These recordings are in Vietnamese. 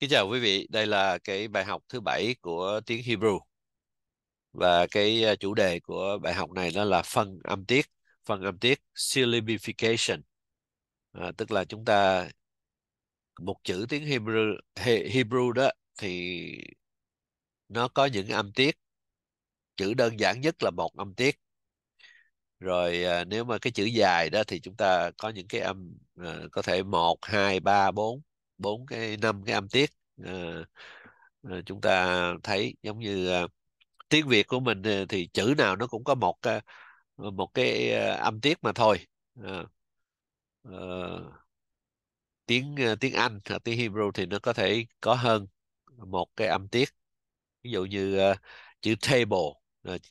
Kính chào quý vị, đây là cái bài học thứ bảy của tiếng Hebrew và cái à, chủ đề của bài học này nó là phân âm tiết, phân âm tiết syllabification, à, tức là chúng ta một chữ tiếng Hebrew Hebrew đó thì nó có những âm tiết, chữ đơn giản nhất là một âm tiết, rồi à, nếu mà cái chữ dài đó thì chúng ta có những cái âm à, có thể một hai ba bốn bốn cái năm cái âm tiết à, chúng ta thấy giống như à, tiếng Việt của mình thì, chữ nào nó cũng có một một cái âm tiết mà thôi à, à, tiếng tiếng Anh hoặc tiếng Hebrew thì nó có thể có hơn một cái âm tiết ví dụ như uh, chữ table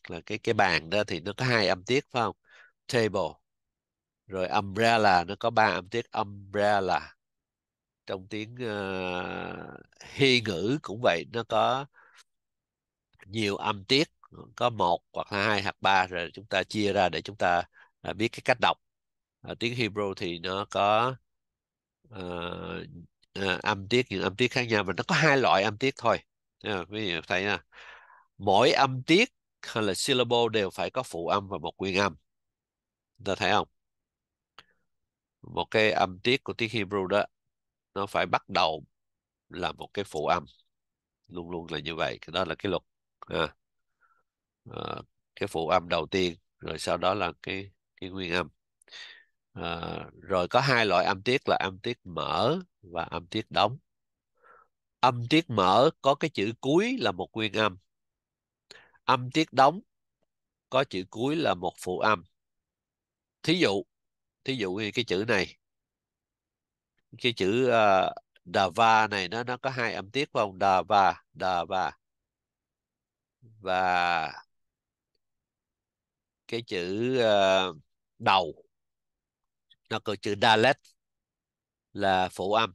là cái cái bàn đó thì nó có hai âm tiết phải không table rồi umbrella nó có ba âm tiết umbrella trong tiếng uh, ờ, hy ngữ cũng vậy nó có nhiều âm tiết có một hoặc hai hoặc ba rồi chúng ta chia ra để chúng ta uh, biết cái cách đọc uh, tiếng Hebrew thì nó có uh, uh, âm tiết những âm tiết khác nhau mà nó có hai loại âm tiết thôi ví dụ thấy nè mỗi âm tiết hay là syllable đều phải có phụ âm và một nguyên âm chúng ta thấy không một cái âm tiết của tiếng Hebrew đó nó phải bắt đầu là một cái phụ âm luôn luôn là như vậy đó là cái luật à, à, cái phụ âm đầu tiên rồi sau đó là cái cái nguyên âm à, rồi có hai loại âm tiết là âm tiết mở và âm tiết đóng âm tiết mở có cái chữ cuối là một nguyên âm âm tiết đóng có chữ cuối là một phụ âm thí dụ thí dụ như cái chữ này cái chữ uh, ờ, dava này nó nó có hai âm tiết không dava dava và cái chữ uh, đầu nó có chữ dalet là phụ âm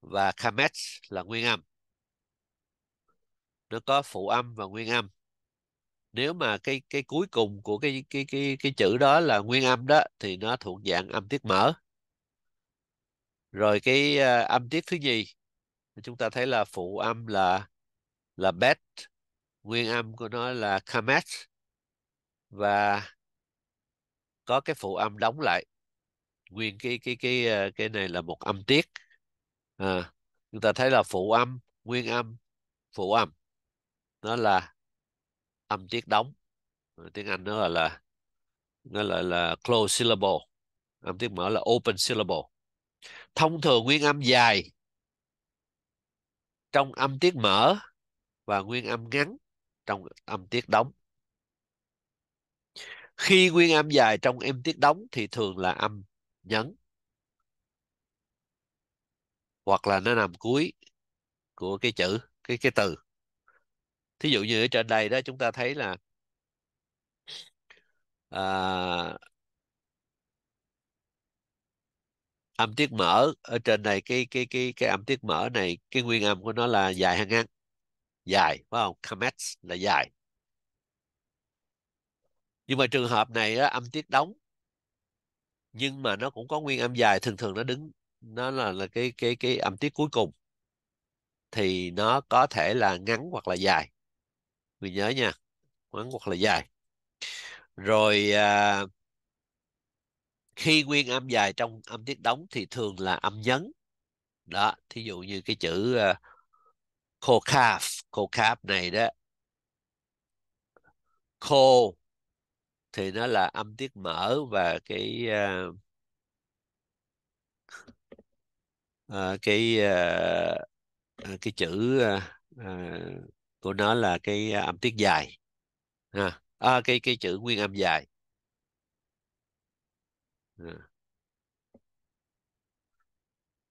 và kamet là nguyên âm nó có phụ âm và nguyên âm nếu mà cái cái cuối cùng của cái cái cái cái chữ đó là nguyên âm đó thì nó thuộc dạng âm tiết mở rồi cái uh, âm tiết thứ nhì chúng ta thấy là phụ âm là là bet nguyên âm của nó là kamet và có cái phụ âm đóng lại nguyên cái cái cái à, cái này là một âm tiết à, chúng ta thấy là phụ âm nguyên âm phụ âm nó là âm tiết đóng tiếng anh nó là nó là là close syllable âm tiết mở là open syllable thông thường nguyên âm dài trong âm tiết mở và nguyên âm ngắn trong âm tiết đóng khi nguyên âm dài trong âm tiết đóng thì thường là âm nhấn hoặc là nó nằm cuối của cái chữ cái cái từ thí dụ như ở trên đây đó chúng ta thấy là à, âm tiết mở ở trên này cái cái cái cái âm tiết mở này cái nguyên âm của nó là dài hơn ngắn dài phải không comet là dài nhưng mà trường hợp này á, âm tiết đóng nhưng mà nó cũng có nguyên âm dài thường thường nó đứng nó là là cái cái cái âm tiết cuối cùng thì nó có thể là ngắn hoặc là dài mình nhớ nha ngắn hoặc là dài rồi à, khi nguyên âm dài trong âm tiết đóng thì thường là âm nhấn đó thí dụ như cái chữ uh, kokaf kokaf này đó ko thì nó là âm tiết mở và cái uh, uh, cái uh, cái chữ uh, của nó là cái âm tiết dài ha à, cái cái chữ nguyên âm dài Ừ.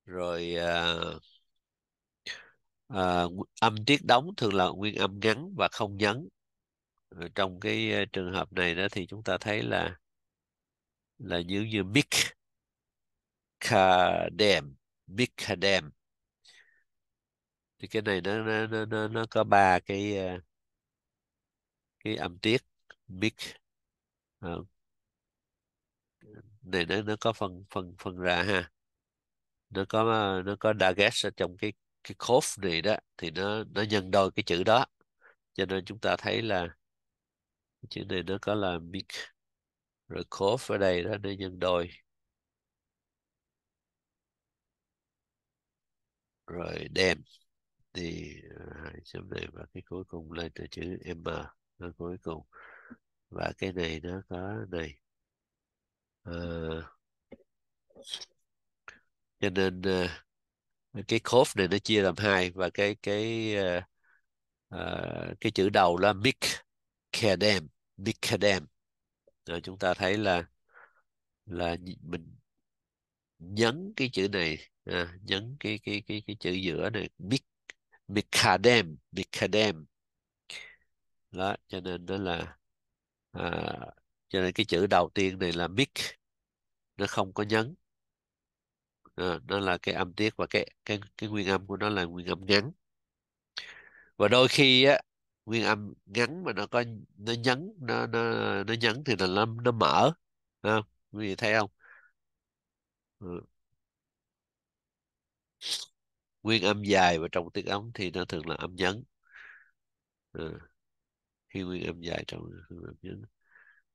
rồi à, à, âm tiết đóng thường là nguyên âm ngắn và không nhấn trong cái à, trường hợp này đó thì chúng ta thấy là là như như mic cadem mic cadem thì cái này nó nó nó nó có ba cái à, cái âm tiết mic này nó nó có phần phần phần ra ha nó có nó có dagesh ở trong cái cái code này đó thì nó nó nhân đôi cái chữ đó cho nên chúng ta thấy là cái chữ này nó có là big rồi code ở đây đó nó nhân đôi rồi đem thì à, hai chấm này và cái cuối cùng lên là chữ m ở cuối cùng và cái này nó có này Ờ, cho nên ờ, cái code này nó chia làm hai và cái cái à, cái chữ đầu là mic mic Micadam rồi chúng ta thấy là là mình nhấn cái chữ này à, nhấn cái cái cái cái chữ giữa này Mic mic mic Micadam đó cho nên đó là à, cho nên cái chữ đầu tiên này là mic nó không có nhấn à, nó là cái âm tiết và cái cái cái nguyên âm của nó là nguyên âm ngắn và đôi khi á nguyên âm ngắn mà nó có nó nhấn nó nó nó nhấn thì là nó nó mở không quý vị thấy không ừ. nguyên âm dài và trong tiếng ống thì nó thường là âm nhấn ừ. khi nguyên âm dài trong âm nhấn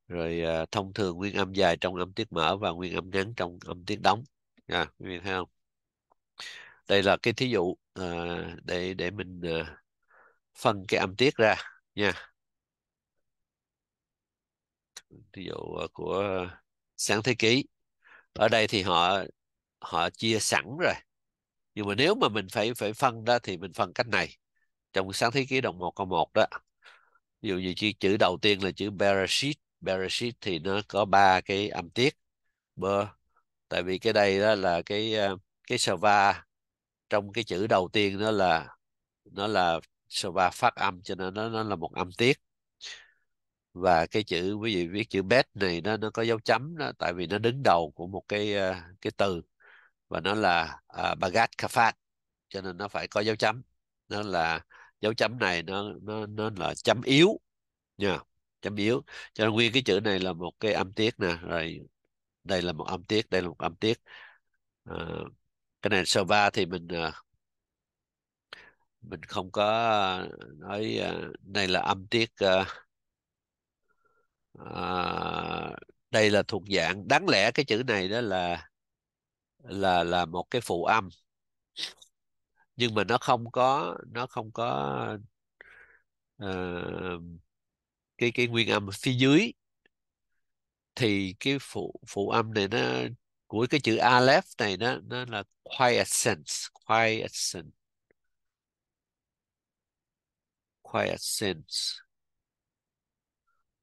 rồi à, thông thường nguyên âm dài trong âm tiết mở và nguyên âm ngắn trong âm tiết đóng nha. À, quý vị thấy không đây là cái thí dụ à, để để mình à, phân cái âm tiết ra nha thí dụ à, của sáng thế ký ở đây thì họ họ chia sẵn rồi nhưng mà nếu mà mình phải phải phân đó thì mình phân cách này trong sáng thế ký đồng một câu một đó ví dụ như chữ đầu tiên là chữ Bereshit Bereshit thì nó có ba cái âm tiết bơ tại vì cái đây đó là cái ờ, cái sava trong cái chữ đầu tiên nó là nó là sava phát âm cho nên nó nó là một âm tiết và cái chữ quý vị viết chữ bet này nó nó có dấu chấm đó, tại vì nó đứng đầu của một cái ờ, cái từ và nó là uh, ờ, bagat kafat cho nên nó phải có dấu chấm nó là dấu chấm này nó nó nó là chấm yếu nha yeah chấm yếu cho nên nguyên cái chữ này là một cái âm tiết nè rồi đây là một âm tiết đây là một âm tiết à, cái này sơ ba thì mình ờ, mình không có nói ờ, đây là âm tiết à, đây là thuộc dạng đáng lẽ cái chữ này đó là là là một cái phụ âm nhưng mà nó không có nó không có uh, cái cái nguyên âm phía dưới thì cái phụ phụ âm này nó của cái chữ aleph này nó nó là quiet quiet sense sense quiet sense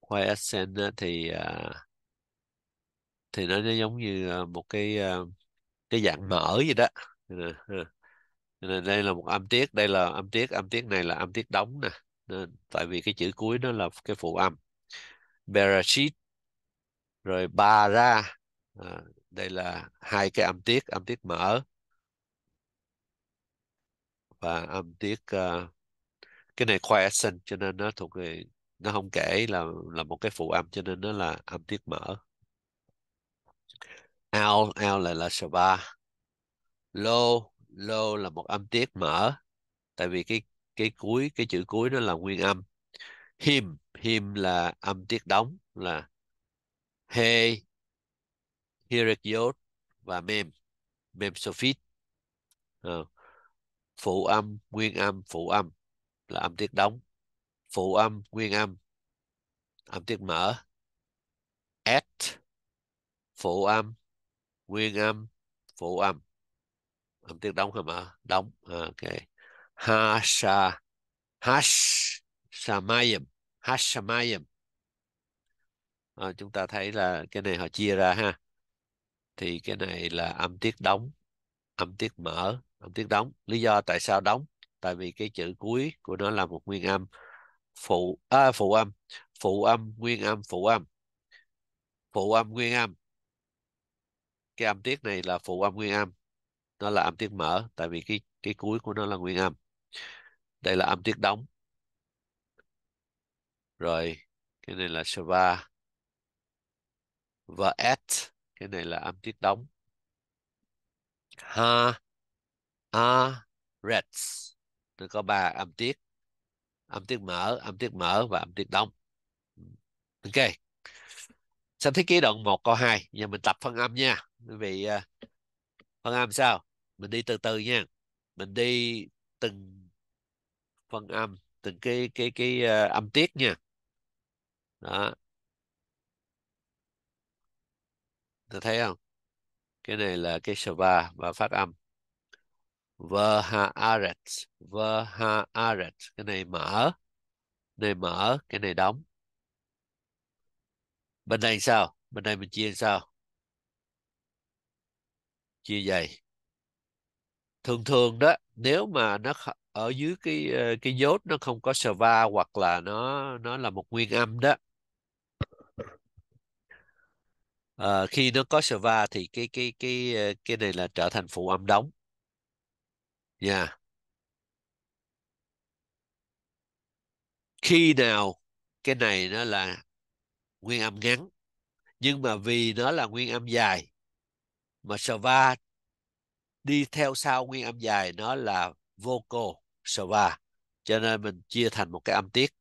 quiet sense thì à, thì nó, nó giống như à, một cái à, cái dạng mở vậy đó ờ, ờ. nên đây là một âm tiết đây là âm tiết âm tiết này là âm tiết đóng nè Ờ, tại vì cái chữ cuối nó là cái phụ âm Bereshit rồi bara à, ờ, đây là hai cái âm tiết âm tiết mở và âm tiết uh, cái này khoa accent cho nên nó thuộc về nó không kể là là một cái phụ âm cho nên nó là âm tiết mở al al là là saba lo lo là một âm tiết mở tại vì cái cái cuối cái chữ cuối đó là nguyên âm him him là âm tiết đóng là he hirikiot và mem mem sophit ờ, phụ âm nguyên âm phụ âm là âm tiết đóng phụ âm nguyên âm âm tiết mở at phụ âm nguyên âm phụ âm âm tiết đóng hay mở đóng à, ok Hasha, Hash samayam Hash samayam À, ờ, chúng ta thấy là cái này họ chia ra ha. Thì cái này là âm tiết đóng, âm tiết mở, âm tiết đóng. Lý do tại sao đóng? Tại vì cái chữ cuối của nó là một nguyên âm phụ à, phụ âm, phụ âm, nguyên âm, phụ âm. Phụ âm nguyên âm. Cái âm tiết này là phụ âm nguyên âm. Nó là âm tiết mở tại vì cái cái cuối của nó là nguyên âm đây là âm tiết đóng rồi cái này là Shiva và at cái này là âm tiết đóng ha a reds nó có ba âm tiết âm tiết mở âm tiết mở và âm tiết đóng ok sang thiết kế đoạn 1 câu 2 giờ mình tập phân âm nha quý vị à, phân âm sao mình đi từ từ nha mình đi từng phân âm à, từng cái cái cái uh, âm tiết nha đó ta thấy không cái này là cái sva và phát âm aret, Verhaaret aret. cái này mở này mở cái này đóng bên đây sao bên đây mình chia sao chia dày thường thường đó nếu mà nó ở dưới cái ờ, cái dốt nó không có serva hoặc là nó nó là một nguyên âm đó à, khi nó có serva thì cái cái cái ờ, cái này là trở thành phụ âm đóng nha yeah. khi nào cái này nó là nguyên âm ngắn nhưng mà vì nó là nguyên âm dài mà serva đi theo sau nguyên âm dài nó là vocal sva cho nên mình chia thành một cái âm tiết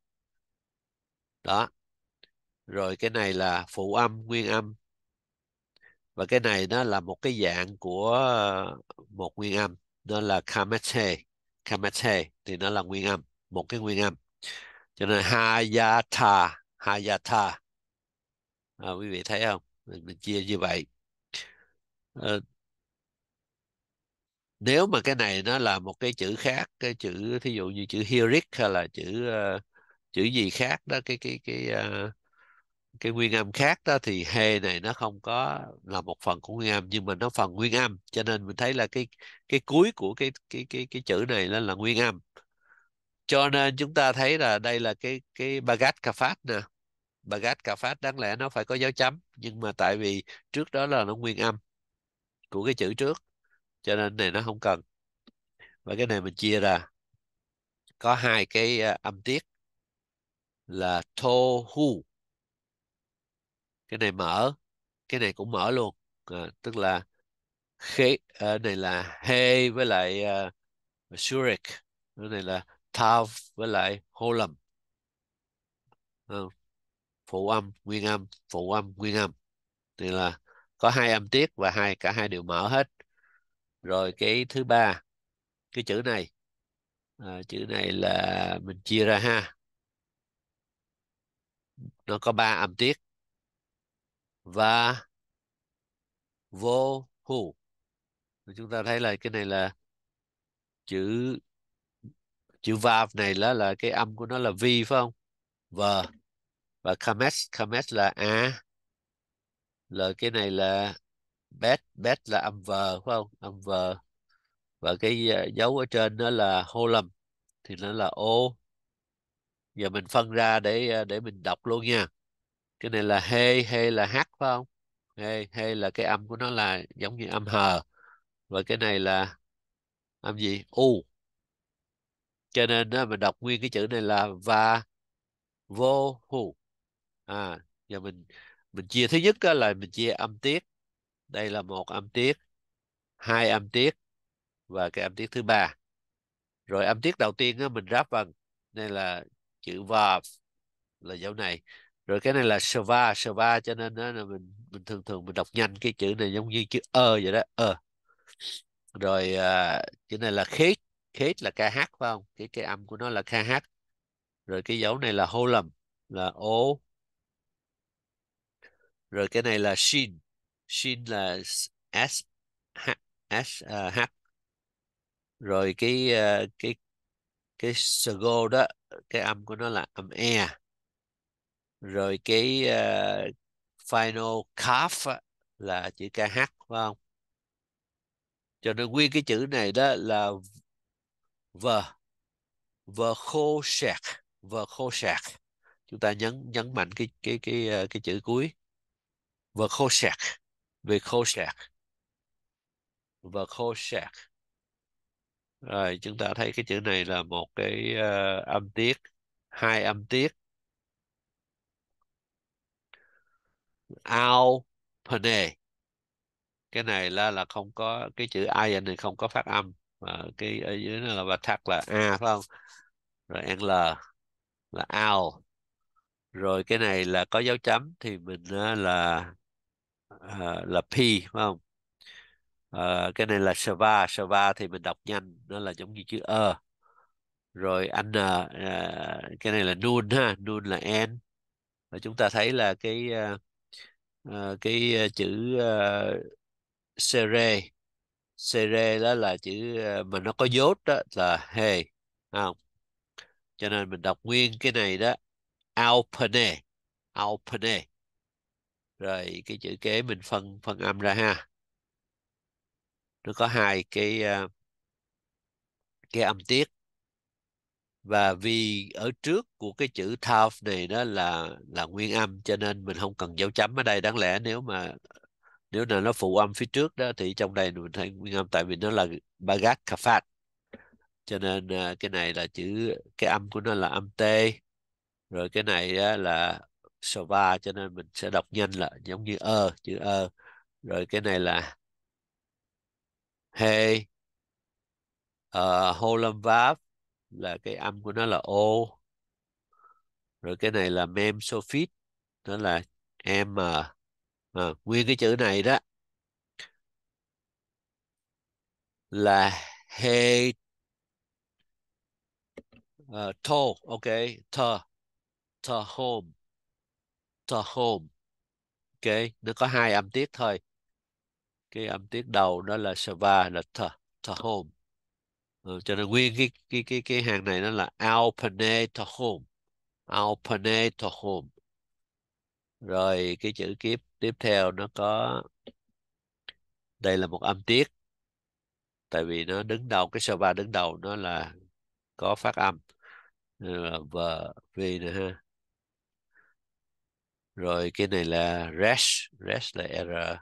đó rồi cái này là phụ âm nguyên âm và cái này nó là một cái dạng của ờ, một nguyên âm nó là kamete kamete thì nó là nguyên âm một cái nguyên âm cho nên hayata hayata à, ờ, quý vị thấy không mình, mình chia như vậy à, nếu mà cái này nó là một cái chữ khác cái chữ thí dụ như chữ heric hay là chữ uh, chữ gì khác đó cái cái cái uh, cái nguyên âm khác đó thì hề này nó không có là một phần của nguyên âm nhưng mà nó phần nguyên âm cho nên mình thấy là cái cái cuối của cái cái cái cái chữ này là, là nguyên âm cho nên chúng ta thấy là đây là cái cái bagat kafat nè bagat kafat đáng lẽ nó phải có dấu chấm nhưng mà tại vì trước đó là nó nguyên âm của cái chữ trước cho nên này nó không cần và cái này mình chia ra có hai cái ờ, âm tiết là tohu cái này mở cái này cũng mở luôn à, tức là khế à, này là he với lại uh, Zurich cái này là tav với lại holam à, phụ âm nguyên âm phụ âm nguyên âm thì là có hai âm tiết và hai cả hai đều mở hết rồi cái thứ ba cái chữ này à, chữ này là mình chia ra ha nó có ba âm tiết và vô hù chúng ta thấy là cái này là chữ chữ vav này là là cái âm của nó là vi phải không v và kames kames là a là cái này là bet bet là âm vờ phải không âm vờ và cái ờ, dấu ở trên đó là hô lâm thì nó là ô giờ mình phân ra để ờ, để mình đọc luôn nha cái này là hê hê là hát phải không hê hê là cái âm của nó là giống như âm hờ và cái này là âm gì u cho nên đó, mình đọc nguyên cái chữ này là va vô hù à giờ mình mình chia thứ nhất là mình chia âm tiết đây là một âm tiết hai âm tiết và cái âm tiết thứ ba rồi âm tiết đầu tiên á, mình ráp bằng nên là chữ và là dấu này rồi cái này là sva sva cho nên đó là mình mình thường thường mình đọc nhanh cái chữ này giống như chữ ơ vậy đó ơ rồi à, chữ này là khít khít là kh phải không cái cái âm của nó là kh rồi cái dấu này là hô lầm là ô rồi cái này là shin Shin là S H S ờ, H rồi cái ờ, cái cái Sgo đó cái âm của nó là âm E rồi cái uh, final calf là chữ KH phải không cho nên nguyên cái chữ này đó là v v khô sạc v khô sạc chúng ta nhấn nhấn mạnh cái cái cái cái chữ cuối v khô sạc về Kosak và Kosak rồi chúng ta thấy cái chữ này là một cái uh, âm tiết hai âm tiết ao pene cái này là là không có cái chữ ion này không có phát âm và cái ở dưới nó là và thắt là a phải không rồi l là ao rồi cái này là có dấu chấm thì mình ờ, là Ờ, là P phải không uh, cái này là Sava Sava thì mình đọc nhanh nó là giống như chữ ơ e. rồi anh uh, cái này là nun ha nun là n và chúng ta thấy là cái uh, uh, cái chữ uh, sere sere đó là chữ uh, mà nó có dốt đó là he không cho nên mình đọc nguyên cái này đó alpene alpene rồi cái chữ kế mình phân phân âm ra ha nó có hai cái à, cái âm tiết và vì ở trước của cái chữ thaf này đó là là nguyên âm cho nên mình không cần dấu chấm ở đây đáng lẽ nếu mà nếu là nó phụ âm phía trước đó thì trong đây mình thấy nguyên âm tại vì nó là bagat kafat cho nên à, cái này là chữ cái âm của nó là âm t rồi cái này là sova cho nên mình sẽ đọc nhanh là giống như ơ chữ ơ rồi cái này là he uh, ờ, lâm váp là cái âm của nó là ô rồi cái này là mem sophit nó là em à, nguyên cái chữ này đó là he uh, ờ, to ok to the home to home ok nó có hai âm tiết thôi cái âm tiết đầu đó là sava là th to home ừ, cho nên nguyên cái cái cái cái hàng này nó là alpane to home alpane to home rồi cái chữ kiếp tiếp theo nó có đây là một âm tiết tại vì nó đứng đầu cái sava đứng đầu nó là có phát âm v v nè ha rồi cái này là rash rash là error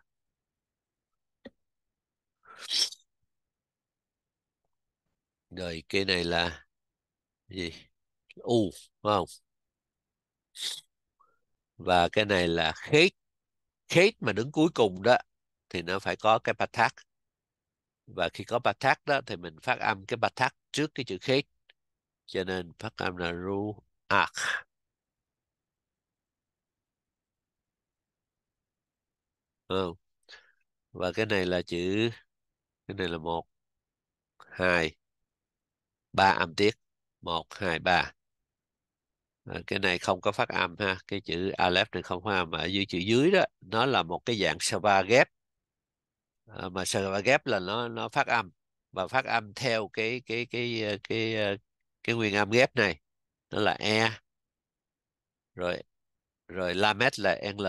rồi cái này là gì u phải không và cái này là khét khét mà đứng cuối cùng đó thì nó phải có cái patak và khi có patak đó thì mình phát âm cái patak trước cái chữ khét cho nên phát âm là ru ak không? và cái này là chữ cái này là một hai ba âm tiết một hai ba à, cái này không có phát âm ha cái chữ aleph này không phát âm ở dưới chữ dưới đó nó là một cái dạng sava ghép à, mà sava ghép là nó nó phát âm và phát âm theo cái cái cái cái cái, ờ, cái nguyên âm ghép này nó là e rồi rồi lamet là l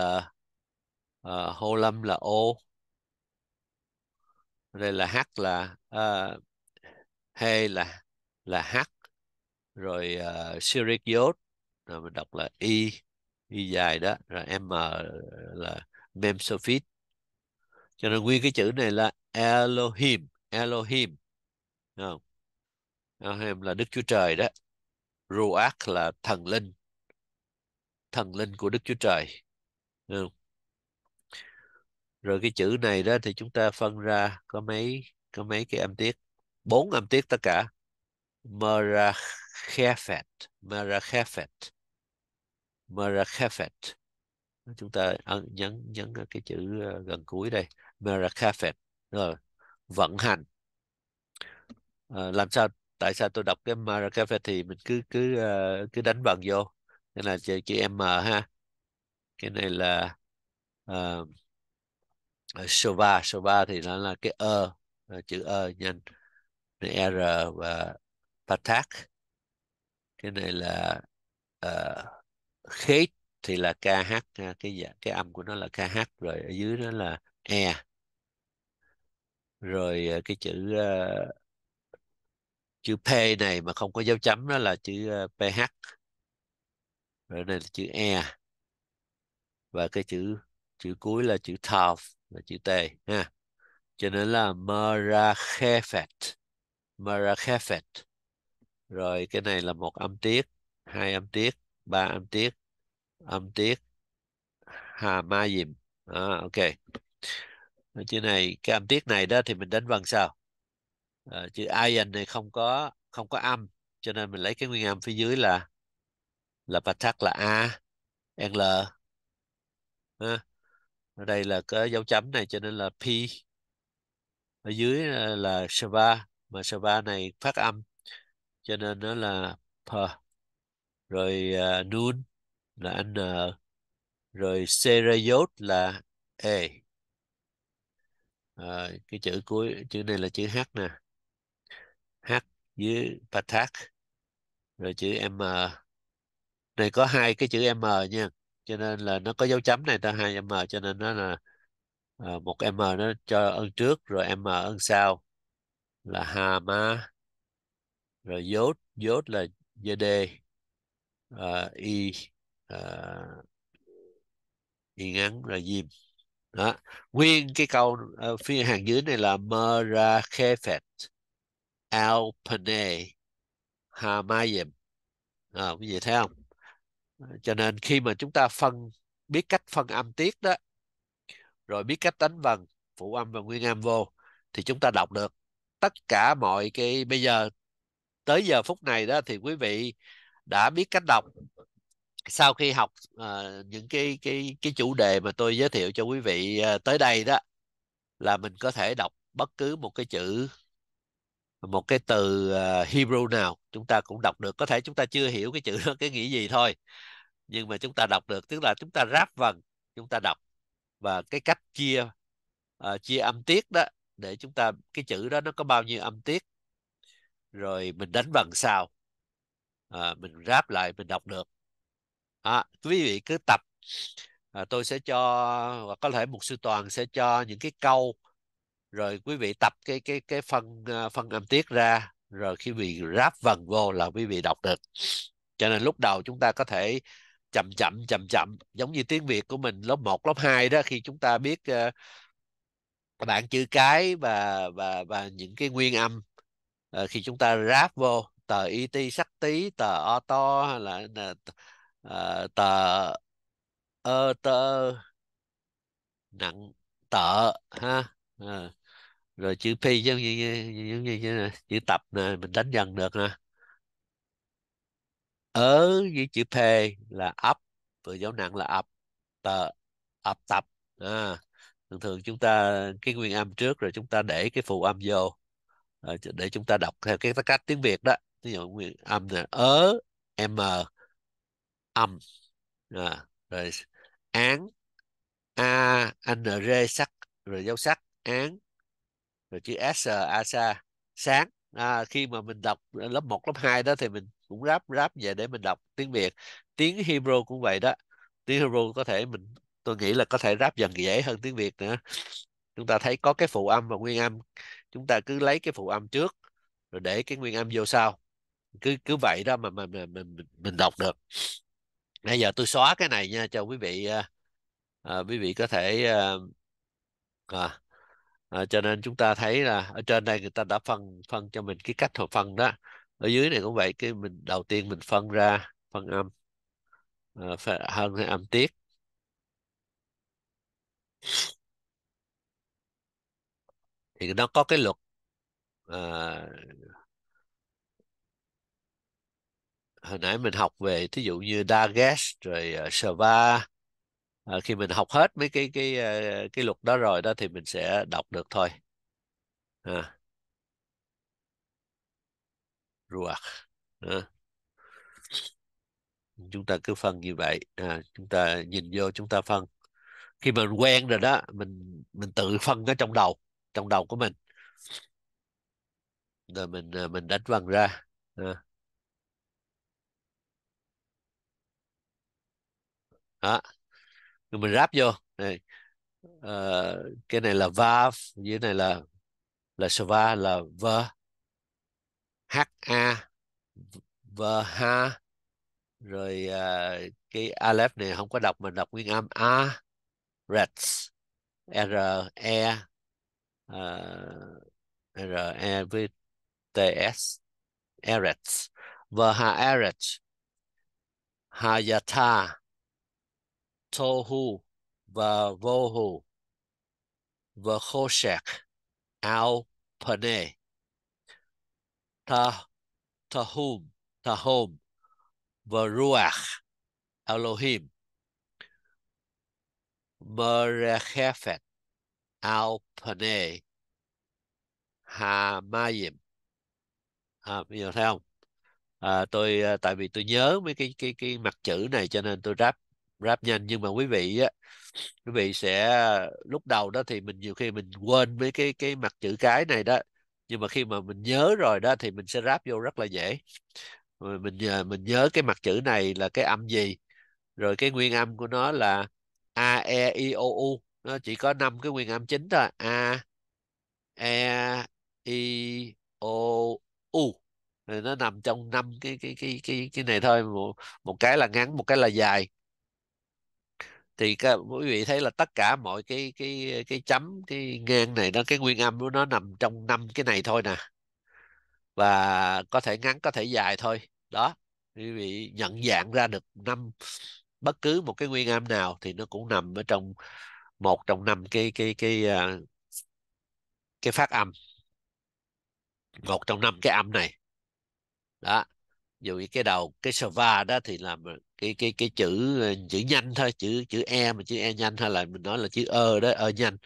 uh, hô lâm là ô đây là h là uh, ờ, he là là h rồi uh, ờ, sirikiot rồi mình đọc là y y dài đó rồi m là memsophit cho nên nguyên cái chữ này là Elohim Elohim không? Elohim là Đức Chúa Trời đó Ruach là thần linh thần linh của Đức Chúa Trời Đúng không? rồi cái chữ này đó thì chúng ta phân ra có mấy có mấy cái âm tiết bốn âm tiết tất cả Merakhefet Merakhefet Merakhefet chúng ta nhấn nhấn cái chữ ờ, gần cuối đây Merakhefet rồi vận hành à, làm sao tại sao tôi đọc cái Merakhefet thì mình cứ cứ ờ, cứ đánh bằng vô cái là chữ, chữ M ha cái này là uh, Ờ, sova sova thì nó là cái ơ ờ, chữ ơ nhân r và patak cái này là uh, ờ, khết thì là kh cái dạ, cái âm của nó là kh rồi ở dưới nó là e rồi cái chữ uh, chữ p này mà không có dấu chấm đó là chữ ph rồi này là chữ e và cái chữ chữ cuối là chữ thov là chữ t ha cho nên là Marakhefet Marakhefet rồi cái này là một âm tiết hai âm tiết ba âm tiết âm tiết hà ma dìm à, ok chữ này cái âm tiết này đó thì mình đánh vần sao à, chữ ion này không có không có âm cho nên mình lấy cái nguyên âm phía dưới là là patak là a l ha ở đây là có dấu chấm này cho nên là p ở dưới ờ, là sva mà sva này phát âm cho nên nó là p rồi uh, nun là n rồi serayot là e à, cái chữ cuối chữ này là chữ h nè h dưới patak rồi chữ m này có hai cái chữ m nha cho nên là nó có dấu chấm này ta 2m cho nên nó là ờ, một m nó cho ơn trước rồi m ơn sau là hà ma rồi dốt dốt là jd uh, y uh, y ngắn là diêm đó nguyên cái câu uh, phía hàng dưới này là mera khefet alpane hamayem à, ờ, quý vị thấy không À, cho nên khi mà chúng ta phân biết cách phân âm tiết đó rồi biết cách đánh vần phụ âm và nguyên âm vô thì chúng ta đọc được tất cả mọi cái bây giờ tới giờ phút này đó thì quý vị đã biết cách đọc sau khi học uh, những cái cái cái chủ đề mà tôi giới thiệu cho quý vị uh, tới đây đó là mình có thể đọc bất cứ một cái chữ một cái từ ờ, Hebrew nào chúng ta cũng đọc được có thể chúng ta chưa hiểu cái chữ đó cái nghĩa gì thôi nhưng mà chúng ta đọc được tức là chúng ta ráp vần chúng ta đọc và cái cách chia uh, chia âm tiết đó để chúng ta cái chữ đó nó có bao nhiêu âm tiết rồi mình đánh vần sao uh, ờ, mình ráp lại mình đọc được à, quý vị cứ tập à, tôi sẽ cho hoặc có thể một sư toàn sẽ cho những cái câu rồi quý vị tập cái cái cái phân ờ, phân âm tiết ra rồi khi bị ráp vần vô là quý vị đọc được cho nên lúc đầu chúng ta có thể chậm chậm chậm chậm giống như tiếng Việt của mình lớp 1, lớp 2 đó khi chúng ta biết uh, ờ, bảng chữ cái và và và những cái nguyên âm uh, khi chúng ta ráp vô tờ y ti sắc tí tờ o to hay là uh, tờ ơ tơ nặng tợ ha uh, rồi chữ p giống như giống như, như, chữ tập nè mình đánh dần được nè ở với chữ p là up và dấu nặng là up tờ up tập à, thường thường chúng ta cái nguyên âm trước rồi chúng ta để cái phụ âm vô à, để chúng ta đọc theo cái cách tiếng việt đó ví dụ nguyên âm là ớ m âm à, rồi án a n r sắc rồi dấu sắc án rồi chữ S asa à, sáng à, khi mà mình đọc lớp 1, lớp 2 đó thì mình cũng ráp ráp về để mình đọc tiếng Việt tiếng Hebrew cũng vậy đó tiếng Hebrew có thể mình tôi nghĩ là có thể ráp dần dễ hơn tiếng Việt nữa chúng ta thấy có cái phụ âm và nguyên âm chúng ta cứ lấy cái phụ âm trước rồi để cái nguyên âm vô sau cứ cứ vậy đó mà mà mà mình, mình đọc được bây giờ tôi xóa cái này nha cho quý vị à, à quý vị có thể à, à, à, cho nên chúng ta thấy là ở trên đây người ta đã phân phân cho mình cái cách họ phân đó ở dưới này cũng vậy cái mình đầu tiên mình phân ra phân âm à, hơn hay âm tiết thì nó có cái luật à, hồi nãy mình học về thí dụ như Dagesh rồi uh, Sava à, khi mình học hết mấy cái cái ờ, cái luật đó rồi đó thì mình sẽ đọc được thôi à. ruột à. chúng ta cứ phân như vậy à, chúng ta nhìn vô chúng ta phân khi mình quen rồi đó mình mình tự phân nó trong đầu trong đầu của mình rồi mình mình đánh vần ra à. đó rồi mình ráp vô này à, cái này là va, dưới này là là sva là v h a v h rồi à, cái aleph này không có đọc mình đọc nguyên âm a rets r e uh, r e với t s erets v h erets hayata tohu và vohu và khoshek al pane ta tahum tahom và ruach Elohim Merechefet al pane hamayim à, bây giờ thấy không à, tôi à, tại vì tôi nhớ mấy cái cái cái mặt chữ này cho nên tôi ráp ráp nhanh nhưng mà quý vị á quý vị sẽ lúc đầu đó thì mình nhiều khi mình quên mấy cái cái mặt chữ cái này đó nhưng mà khi mà mình nhớ rồi đó thì mình sẽ ráp vô rất là dễ mình à, mình nhớ cái mặt chữ này là cái âm gì rồi cái nguyên âm của nó là a e i o u nó chỉ có năm cái nguyên âm chính thôi a e i o u nó nằm trong năm cái cái cái cái cái này thôi một, một cái là ngắn một cái là dài thì các quý vị thấy là tất cả mọi cái cái cái chấm cái ngang này nó cái nguyên âm của nó nằm trong năm cái này thôi nè và có thể ngắn có thể dài thôi đó quý vị nhận dạng ra được năm bất cứ một cái nguyên âm nào thì nó cũng nằm ở trong một trong năm cái cái cái cái, à, cái phát âm một trong năm cái âm này đó dụ như cái đầu cái server đó thì làm cái cái cái chữ ờ, chữ nhanh thôi chữ chữ e mà chữ e nhanh hay là mình nói là chữ ơ đó ơ nhanh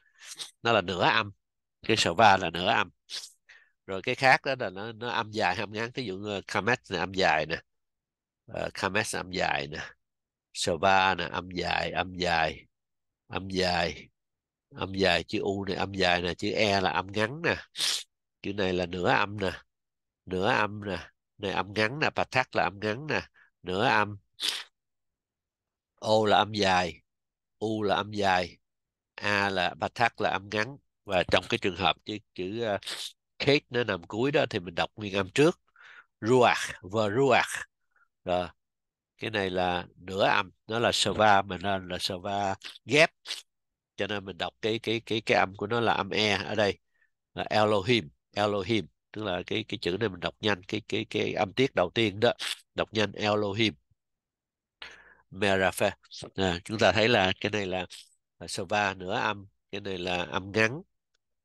nó là nửa âm cái server là nửa âm rồi cái khác đó là nó nó âm dài âm ngắn ví dụ như comet là âm dài nè uh, ờ, comet âm dài nè server nè âm dài âm dài âm dài âm dài chữ u này âm dài nè chữ e là âm ngắn nè chữ này là nửa âm nè nửa âm nè này âm ngắn nè patak là âm ngắn nè nửa âm o là âm dài u là âm dài a là patak là âm ngắn và trong cái trường hợp chữ chữ ờ, uh, kate nó nằm cuối đó thì mình đọc nguyên âm trước ruach và ruach rồi cái này là nửa âm nó là sva mà nó là sva ghép cho nên mình đọc cái cái cái cái âm của nó là âm e ở đây là Elohim Elohim tức là cái cái chữ này mình đọc nhanh cái cái cái âm tiết đầu tiên đó đọc nhanh Elohim Merafe à, chúng ta thấy là cái này là, là sova nửa âm cái này là âm ngắn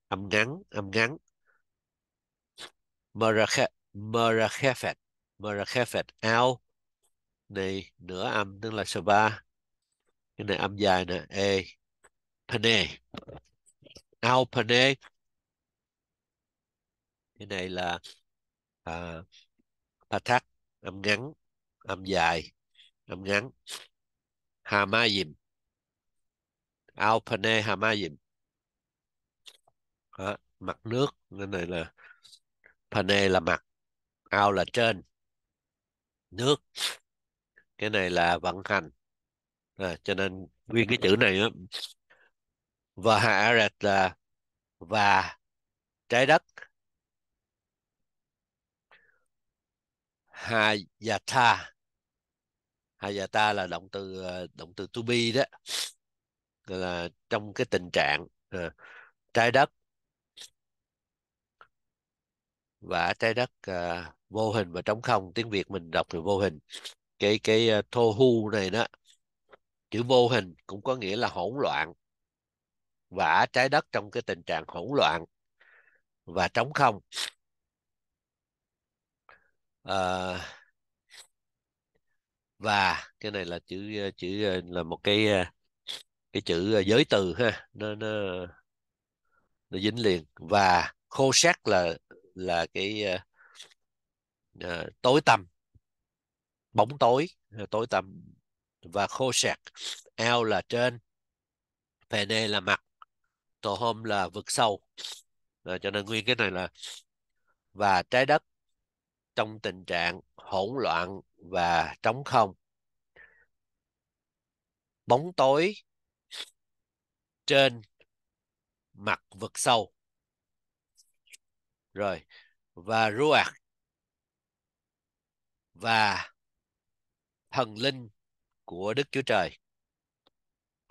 âm ngắn âm ngắn Merachefet Merachefet al này nửa âm tức là sova cái này âm dài nè e pane al pane cái này là à, pathak âm ngắn âm dài âm ngắn hamayim alpane hamayim đó, mặt nước nên này là pane là mặt ao là trên nước cái này là vận hành à, cho nên nguyên cái chữ này đó, và hạ là và trái đất Hayata Hayata là động từ ờ, động từ to be đó là trong cái tình trạng à, trái đất và trái đất à, vô hình và trống không tiếng Việt mình đọc là vô hình cái cái uh, tohu này đó chữ vô hình cũng có nghĩa là hỗn loạn vả trái đất trong cái tình trạng hỗn loạn và trống không à, và cái này là chữ ờ, chữ ờ, là một cái cái chữ giới từ ha nó nó nó dính liền và khô sát là là cái à, tối tăm bóng tối tối tăm và khô sạc ao là trên pene là mặt tổ hôm là vực sâu à, cho nên nguyên cái này là và trái đất trong tình trạng hỗn loạn và trống không bóng tối trên mặt vực sâu rồi và ruột và thần linh của Đức Chúa Trời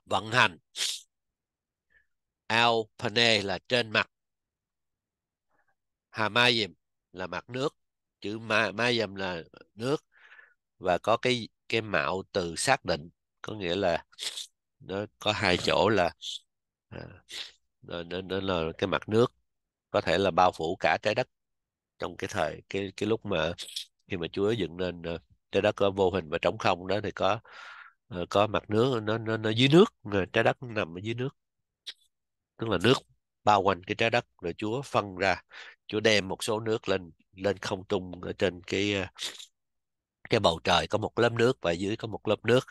vận hành al Alpane là trên mặt Hamayim là mặt nước chữ ma ma dầm là nước và có cái cái mạo từ xác định có nghĩa là nó có hai chỗ là à, nó, nó là cái mặt nước có thể là bao phủ cả trái đất trong cái thời cái cái lúc mà khi mà Chúa dựng nên à, trái đất có vô hình và trống không đó thì có ờ, có mặt nước nó nó nó dưới nước à, trái đất nằm ở dưới nước tức là nước bao quanh cái trái đất rồi Chúa phân ra Chúa đem một số nước lên lên không trung ở trên cái ờ, cái bầu trời có một lớp nước và dưới có một lớp nước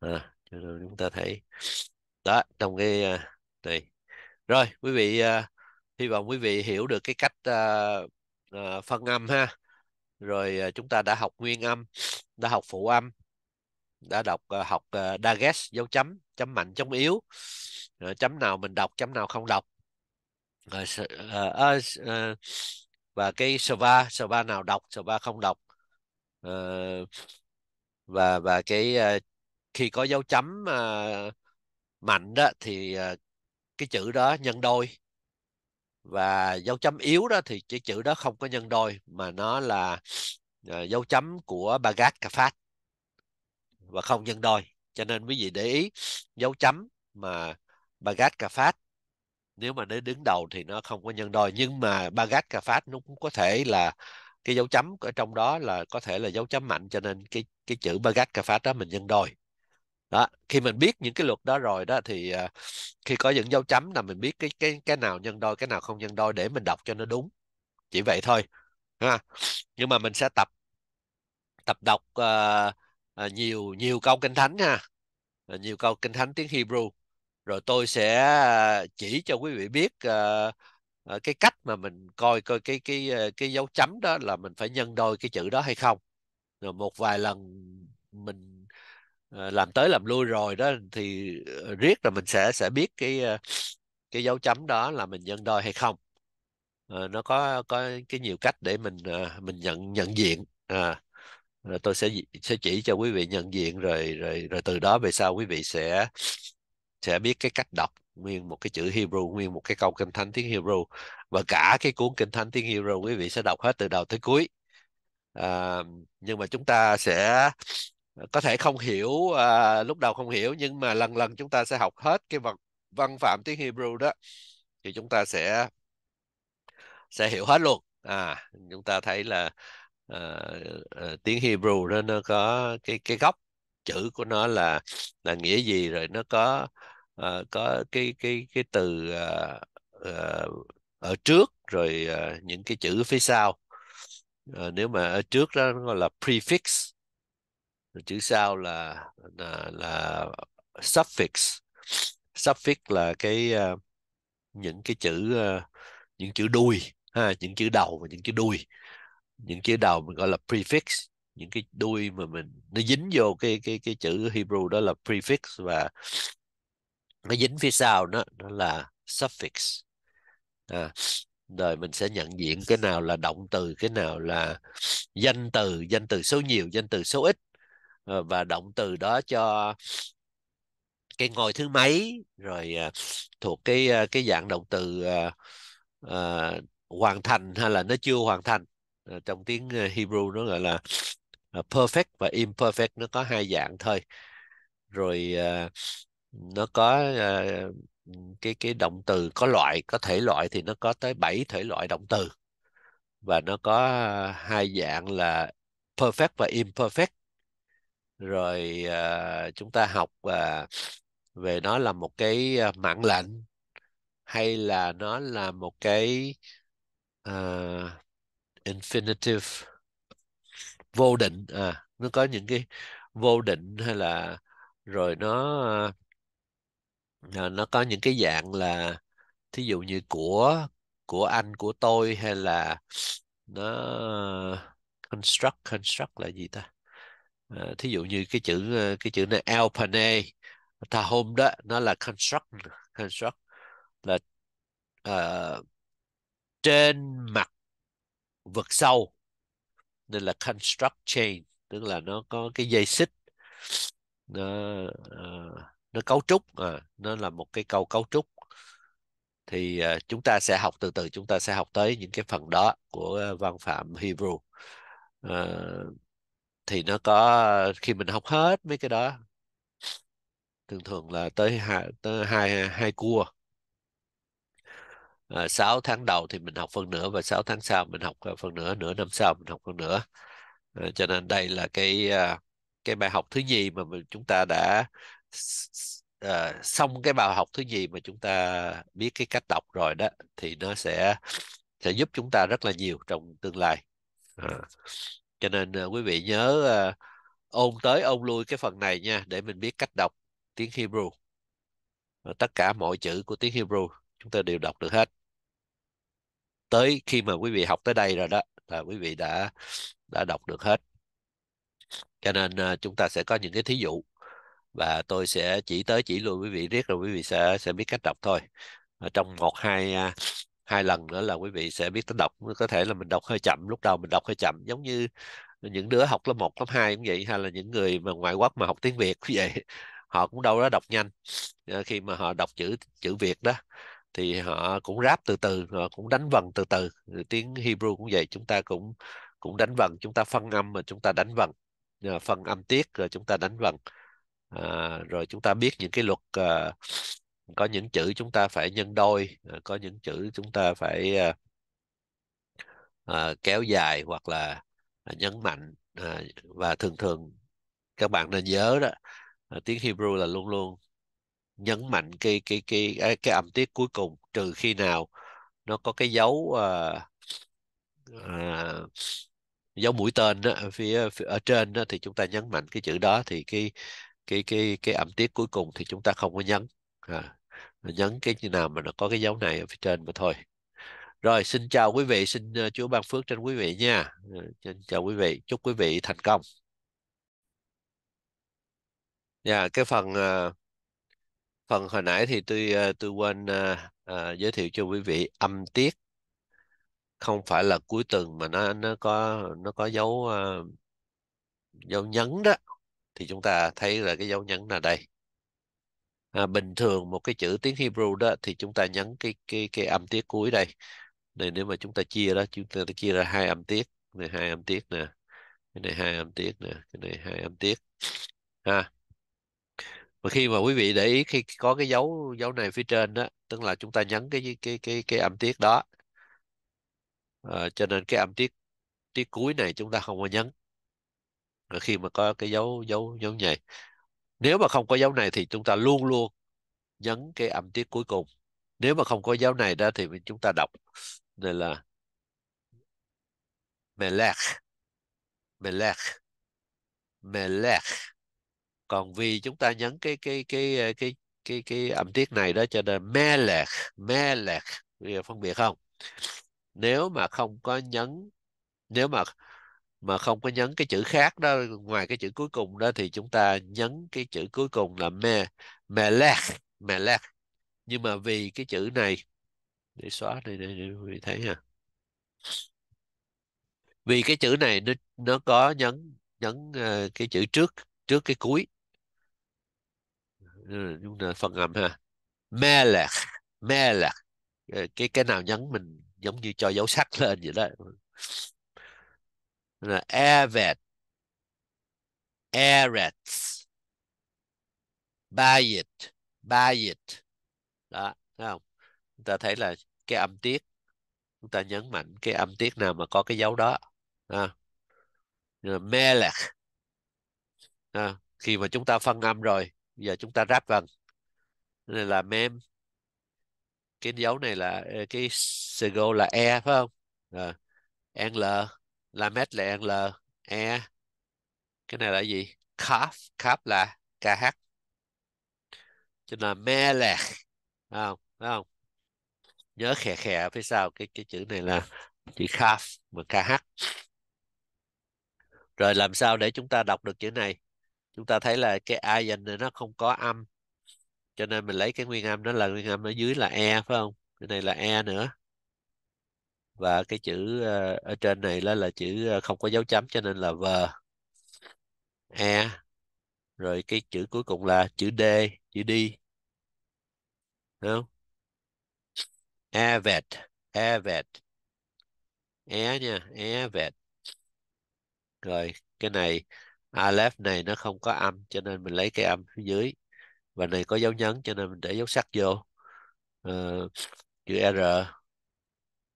à, cho nên chúng ta thấy đó trong cái ờ, này rồi quý vị hy vọng quý vị hiểu được cái cách phân âm ha rồi chúng ta đã học nguyên âm đã học phụ âm đã đọc học uh, Dages dấu chấm chấm mạnh chấm yếu chấm nào mình đọc chấm nào không đọc uh, uh, uh, uh, và cái server server nào đọc server không đọc uh, và và cái uh, khi có dấu chấm uh, mạnh đó thì uh, cái chữ đó nhân đôi và dấu chấm yếu đó thì cái chữ đó không có nhân đôi mà nó là uh, dấu chấm của Bagat Kafat và không nhân đôi cho nên quý vị để ý dấu chấm mà Bagat Kafat nếu mà để đứng đầu thì nó không có nhân đôi nhưng mà bagat cà phát nó cũng có thể là cái dấu chấm ở trong đó là có thể là dấu chấm mạnh cho nên cái cái chữ bagat cà phát đó mình nhân đôi đó khi mình biết những cái luật đó rồi đó thì uh, khi có những dấu chấm là mình biết cái cái cái nào nhân đôi cái nào không nhân đôi để mình đọc cho nó đúng chỉ vậy thôi ha nhưng mà mình sẽ tập tập đọc uh, uh, nhiều nhiều câu kinh thánh ha uh, nhiều câu kinh thánh tiếng Hebrew rồi tôi sẽ à, chỉ cho quý vị biết à, à, cái cách mà mình coi coi cái cái cái dấu chấm đó là mình phải nhân đôi cái chữ đó hay không rồi một vài lần mình làm tới làm lui rồi đó thì riết là mình sẽ sẽ biết cái cái dấu chấm đó là mình nhân đôi hay không ờ, nó có có cái nhiều cách để mình mình nhận nhận diện à rồi tôi sẽ sẽ chỉ cho quý vị nhận diện rồi rồi rồi từ đó về sau quý vị sẽ sẽ biết cái cách đọc nguyên một cái chữ Hebrew, nguyên một cái câu kinh thánh tiếng Hebrew và cả cái cuốn kinh thánh tiếng Hebrew quý vị sẽ đọc hết từ đầu tới cuối. À, nhưng mà chúng ta sẽ có thể không hiểu à, lúc đầu không hiểu nhưng mà lần lần chúng ta sẽ học hết cái vật văn phạm tiếng Hebrew đó thì chúng ta sẽ sẽ hiểu hết luôn. À, chúng ta thấy là à, à, tiếng Hebrew đó nó có cái cái gốc chữ của nó là là nghĩa gì rồi nó có uh, có cái cái cái từ uh, uh, ở trước rồi uh, những cái chữ phía sau uh, nếu mà ở trước đó nó gọi là prefix rồi chữ sau là là, là suffix suffix là cái uh, những cái chữ uh, những chữ đuôi ha những chữ đầu và những chữ đuôi những chữ đầu mình gọi là prefix những cái đuôi mà mình nó dính vô cái cái cái chữ Hebrew đó là prefix và nó dính phía sau đó nó là suffix à, rồi mình sẽ nhận diện cái nào là động từ cái nào là danh từ danh từ số nhiều danh từ số ít ờ, và động từ đó cho cái ngôi thứ mấy rồi à, thuộc cái à, cái dạng động từ uh, uh, hoàn thành hay là nó chưa hoàn thành ờ, trong tiếng Hebrew nó gọi là perfect và imperfect nó có hai dạng thôi rồi uh, nó có ờ, ừ, cái cái động từ có loại có thể loại thì nó có tới 7 thể loại động từ và nó có hai dạng là perfect và imperfect rồi ờ, chúng ta học ờ, về nó là một cái mạng lệnh hay là nó là một cái uh, infinitive vô định à nó có những cái vô định hay là rồi nó uh, Ờ, nó có những cái dạng là thí dụ như của của anh của tôi hay là nó construct construct là gì ta ờ, thí dụ như cái chữ ờ, cái chữ này Alpane thà hôm đó nó là construct construct là uh, trên mặt vực sâu nên là construct chain tức là nó có cái dây xích nó uh, nó cấu trúc à, nó là một cái câu cấu trúc thì uh, chúng ta sẽ học từ từ chúng ta sẽ học tới những cái phần đó của văn phạm Hebrew uh, thì nó có khi mình học hết mấy cái đó thường thường là tới hai tới hai hai cua à, 6 tháng đầu thì mình học phần nữa và 6 tháng sau mình học phần nữa nửa năm sau mình học phần nữa à, cho nên đây là cái cái bài học thứ nhì mà mình, chúng ta đã uh, xong cái bài học thứ gì mà chúng ta biết cái cách đọc rồi đó thì nó sẽ sẽ giúp chúng ta rất là nhiều trong tương lai à. cho nên uh, quý vị nhớ uh, ôn tới ôn lui cái phần này nha để mình biết cách đọc tiếng Hebrew tất cả mọi chữ của tiếng Hebrew chúng ta đều đọc được hết tới khi mà quý vị học tới đây rồi đó là quý vị đã đã đọc được hết cho nên uh, chúng ta sẽ có những cái thí dụ và tôi sẽ chỉ tới chỉ luôn quý vị riết rồi quý vị sẽ sẽ biết cách đọc thôi và trong một hai à, hai lần nữa là quý vị sẽ biết cách đọc có thể là mình đọc hơi chậm lúc đầu mình đọc hơi chậm giống như những đứa học lớp 1, lớp 2 cũng vậy hay là những người mà ngoại quốc mà học tiếng Việt cũng vậy họ cũng đâu đó đọc nhanh ờ, khi mà họ đọc chữ chữ Việt đó thì họ cũng ráp từ từ họ cũng đánh vần từ từ tiếng Hebrew cũng vậy chúng ta cũng cũng đánh vần chúng ta phân âm mà chúng ta đánh vần ờ, phân âm tiết rồi chúng ta đánh vần à, rồi chúng ta biết những cái luật à, có những chữ chúng ta phải nhân đôi à, có những chữ chúng ta phải à, à, kéo dài hoặc là nhấn mạnh à, và thường thường các bạn nên nhớ đó à, tiếng Hebrew là luôn luôn nhấn mạnh cái cái cái cái, cái âm tiết cuối cùng trừ khi nào nó có cái dấu à, à, dấu mũi tên đó, phía, phía ở trên đó, thì chúng ta nhấn mạnh cái chữ đó thì cái cái cái cái âm tiết cuối cùng thì chúng ta không có nhấn à, nhấn cái như nào mà nó có cái dấu này ở phía trên mà thôi rồi xin chào quý vị xin ờ, chúa ban phước trên quý vị nha ờ, xin chào quý vị chúc quý vị thành công dạ yeah, cái phần ờ, phần hồi nãy thì tôi tôi quên giới thiệu cho quý vị âm tiết không phải là cuối tuần mà nó nó có nó có dấu dấu nhấn đó thì chúng ta thấy là cái dấu nhấn là đây à, bình thường một cái chữ tiếng Hebrew đó thì chúng ta nhấn cái cái cái âm tiết cuối đây này nếu mà chúng ta chia đó chúng ta chia ra hai âm tiết này hai âm tiết nè cái này hai âm tiết nè cái này hai âm tiết ha mà khi mà quý vị để ý khi có cái dấu dấu này phía trên đó tức là chúng ta nhấn cái cái cái cái âm tiết đó à, cho nên cái âm tiết tiết cuối này chúng ta không có nhấn khi mà có cái dấu dấu dấu nhầy nếu mà không có dấu này thì chúng ta luôn luôn nhấn cái âm tiết cuối cùng nếu mà không có dấu này đó thì chúng ta đọc này là melech melech melech còn vì chúng ta nhấn cái cái cái cái ờ, cái cái, cái âm tiết này đó cho nên melech melech phân biệt không nếu mà không có nhấn nếu mà mà không có nhấn cái chữ khác đó ngoài cái chữ cuối cùng đó thì chúng ta nhấn cái chữ cuối cùng là me me me melech nhưng mà vì cái chữ này để xóa đây đây vì thấy ha vì cái chữ này nó nó có nhấn nhấn uh, cái chữ trước trước cái cuối chúng ừ, ta phần âm ha me me melech ờ, cái cái nào nhấn mình giống như cho dấu sắc lên vậy đó là evet eretz bayit bayit đó thấy không chúng ta thấy là cái âm tiết chúng ta nhấn mạnh cái âm tiết nào mà có cái dấu đó à. melech à. khi mà chúng ta phân âm rồi giờ chúng ta ráp vần này là mem cái dấu này là cái sego là e phải không à. l là met là l e cái này là gì calf calf là kh cho nên là melech không phải không nhớ khè khè phía sau cái cái chữ này là chữ calf mà kh rồi làm sao để chúng ta đọc được chữ này chúng ta thấy là cái ion này nó không có âm cho nên mình lấy cái nguyên âm đó là nguyên âm ở dưới là e phải không cái này là e nữa và cái chữ ờ, ở trên này là là chữ ờ, không có dấu chấm cho nên là v e rồi cái chữ cuối cùng là chữ d chữ d không e evet e e nha e evet rồi cái này aleph này nó không có âm cho nên mình lấy cái âm phía dưới và này có dấu nhấn cho nên mình để dấu sắc vô uh, chữ r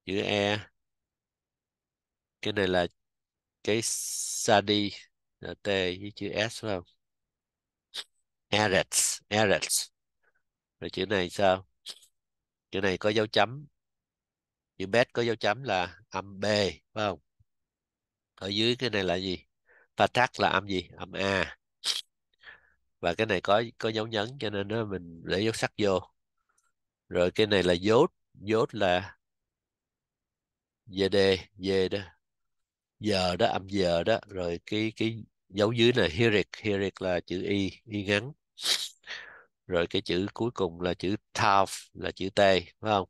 chữ e cái này là cái sadi là t với chữ s phải không Eretz, Eretz. rồi chữ này sao chữ này có dấu chấm chữ bet có dấu chấm là âm b phải không ở dưới cái này là gì patak là âm gì âm a và cái này có có dấu nhấn cho nên nó mình để dấu sắc vô rồi cái này là dốt dốt là vd, v đó giờ đó âm giờ đó rồi cái cái dấu dưới là heric heric là chữ y y ngắn rồi cái chữ cuối cùng là chữ taf là chữ t phải không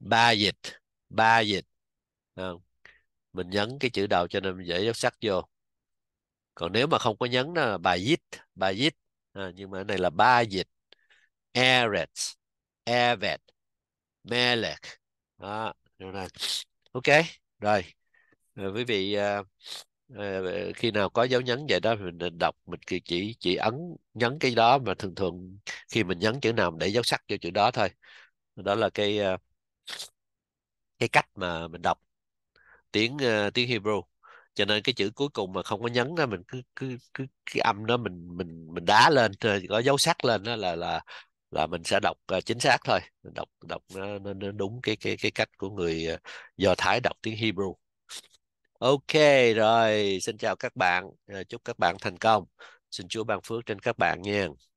ba dịch ba dịch không? mình nhấn cái chữ đầu cho nên dễ dễ sắc vô còn nếu mà không có nhấn đó là bài dít bài dít à, nhưng mà này là ba dịch Eretz Evet melek. đó, được rồi ok rồi quý vị à, à, khi nào có dấu nhấn vậy đó mình, đọc mình chỉ chỉ ấn nhấn cái đó mà thường thường khi mình nhấn chữ nào mình để dấu sắc cho chữ đó thôi đó là cái à, cái cách mà mình đọc tiếng tiếng Hebrew cho nên cái chữ cuối cùng mà không có nhấn đó mình cứ cứ cứ cái âm đó mình mình mình đá lên có dấu sắc lên đó là là là mình sẽ đọc uh, chính xác thôi đọc đọc nó, nó, nó đúng cái cái cái cách của người à, do thái đọc tiếng hebrew ok rồi xin chào các bạn à, chúc các bạn thành công xin chúa ban phước trên các bạn nha